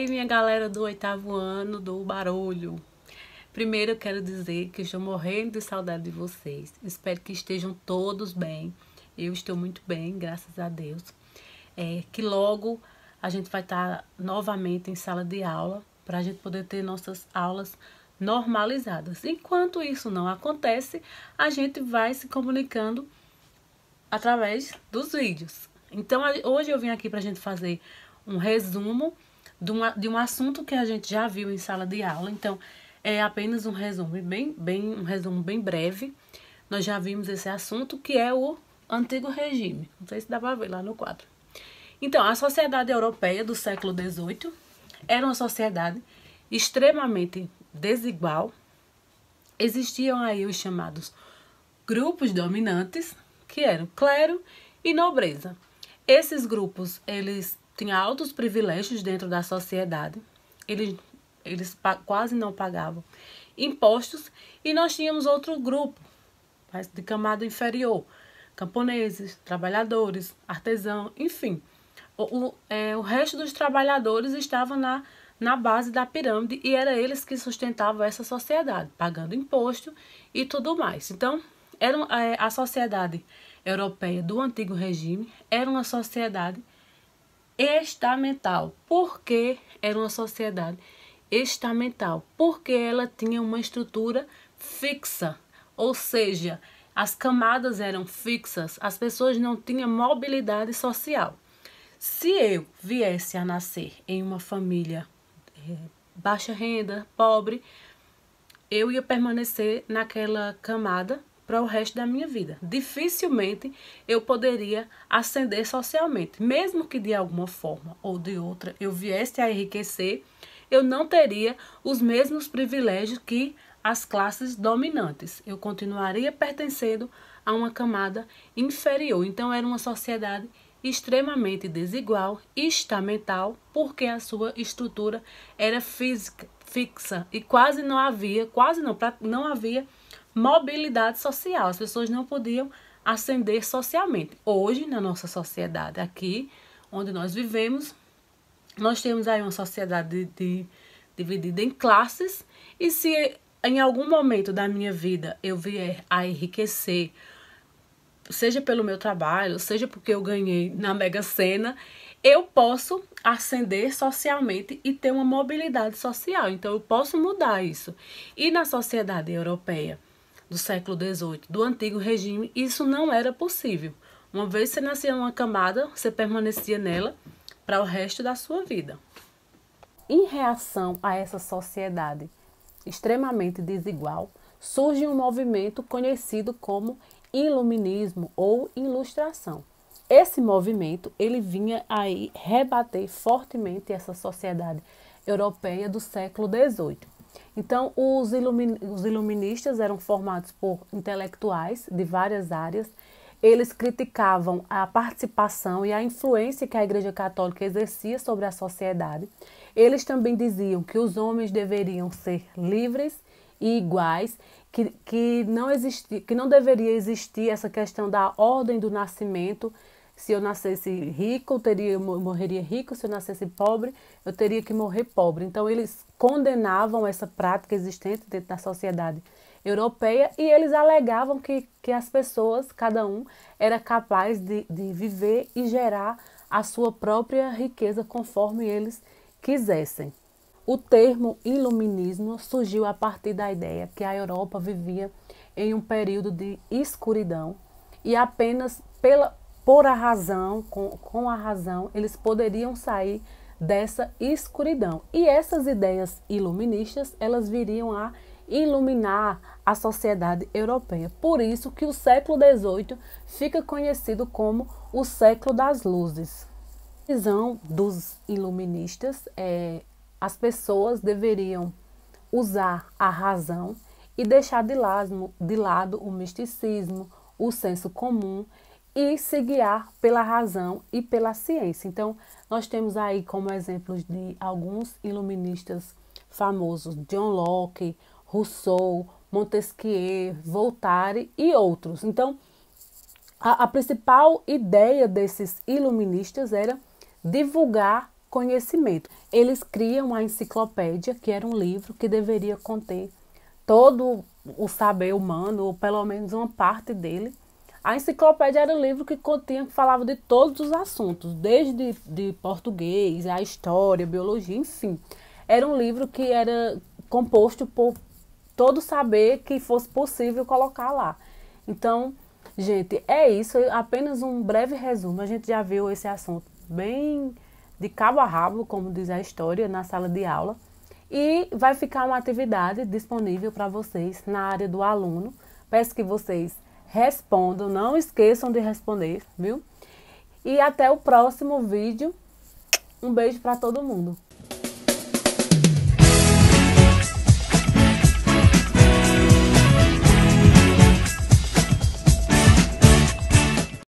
aí, minha galera do oitavo ano do Barulho. Primeiro eu quero dizer que estou morrendo de saudade de vocês. Espero que estejam todos bem. Eu estou muito bem, graças a Deus. É, que logo a gente vai estar novamente em sala de aula para a gente poder ter nossas aulas normalizadas. Enquanto isso não acontece, a gente vai se comunicando através dos vídeos. Então, hoje eu vim aqui para a gente fazer um resumo de, uma, de um assunto que a gente já viu em sala de aula. Então, é apenas um resumo bem, bem, um resumo bem breve. Nós já vimos esse assunto que é o antigo regime. Não sei se dá para ver lá no quadro. Então, a sociedade europeia do século XVIII era uma sociedade extremamente desigual. Existiam aí os chamados grupos dominantes, que eram clero e nobreza. Esses grupos, eles tinha altos privilégios dentro da sociedade. Eles, eles quase não pagavam impostos. E nós tínhamos outro grupo, mas de camada inferior. Camponeses, trabalhadores, artesão, enfim. O, o, é, o resto dos trabalhadores estava na, na base da pirâmide e era eles que sustentavam essa sociedade, pagando imposto e tudo mais. Então, era, é, a sociedade europeia do antigo regime era uma sociedade estamental, porque era uma sociedade estamental, porque ela tinha uma estrutura fixa, ou seja, as camadas eram fixas, as pessoas não tinham mobilidade social. Se eu viesse a nascer em uma família é, baixa renda, pobre, eu ia permanecer naquela camada para o resto da minha vida. Dificilmente eu poderia ascender socialmente, mesmo que de alguma forma ou de outra eu viesse a enriquecer, eu não teria os mesmos privilégios que as classes dominantes. Eu continuaria pertencendo a uma camada inferior. Então era uma sociedade extremamente desigual, estamental, porque a sua estrutura era física, fixa e quase não havia, quase não, não havia mobilidade social. As pessoas não podiam ascender socialmente. Hoje, na nossa sociedade aqui, onde nós vivemos, nós temos aí uma sociedade de, de, dividida em classes, e se em algum momento da minha vida eu vier a enriquecer, seja pelo meu trabalho, seja porque eu ganhei na Mega Sena, eu posso ascender socialmente e ter uma mobilidade social. Então eu posso mudar isso. E na sociedade europeia, do século XVIII, do antigo regime, isso não era possível. Uma vez você nascia numa camada, você permanecia nela para o resto da sua vida. Em reação a essa sociedade extremamente desigual, surge um movimento conhecido como iluminismo ou ilustração. Esse movimento, ele vinha aí rebater fortemente essa sociedade europeia do século XVIII então, os, ilumin os iluministas eram formados por intelectuais de várias áreas. Eles criticavam a participação e a influência que a Igreja Católica exercia sobre a sociedade. Eles também diziam que os homens deveriam ser livres e iguais, que, que, não, existi, que não deveria existir essa questão da ordem do nascimento, se eu nascesse rico, eu, teria, eu morreria rico. Se eu nascesse pobre, eu teria que morrer pobre. Então, eles condenavam essa prática existente dentro da sociedade europeia e eles alegavam que, que as pessoas, cada um, era capaz de, de viver e gerar a sua própria riqueza conforme eles quisessem. O termo iluminismo surgiu a partir da ideia que a Europa vivia em um período de escuridão e apenas pela por a razão, com, com a razão, eles poderiam sair dessa escuridão. E essas ideias iluministas, elas viriam a iluminar a sociedade europeia. Por isso que o século XVIII fica conhecido como o século das luzes. A visão dos iluministas é as pessoas deveriam usar a razão e deixar de lado, de lado o misticismo, o senso comum e se guiar pela razão e pela ciência. Então, nós temos aí como exemplos de alguns iluministas famosos, John Locke, Rousseau, Montesquieu, Voltaire e outros. Então, a, a principal ideia desses iluministas era divulgar conhecimento. Eles criam a enciclopédia, que era um livro que deveria conter todo o saber humano, ou pelo menos uma parte dele a enciclopédia era um livro que continha, que falava de todos os assuntos, desde de português, a história, biologia, enfim. Era um livro que era composto por todo o saber que fosse possível colocar lá. Então, gente, é isso. Apenas um breve resumo. A gente já viu esse assunto bem de cabo a rabo, como diz a história, na sala de aula. E vai ficar uma atividade disponível para vocês na área do aluno. Peço que vocês respondam, não esqueçam de responder, viu? E até o próximo vídeo. Um beijo para todo mundo.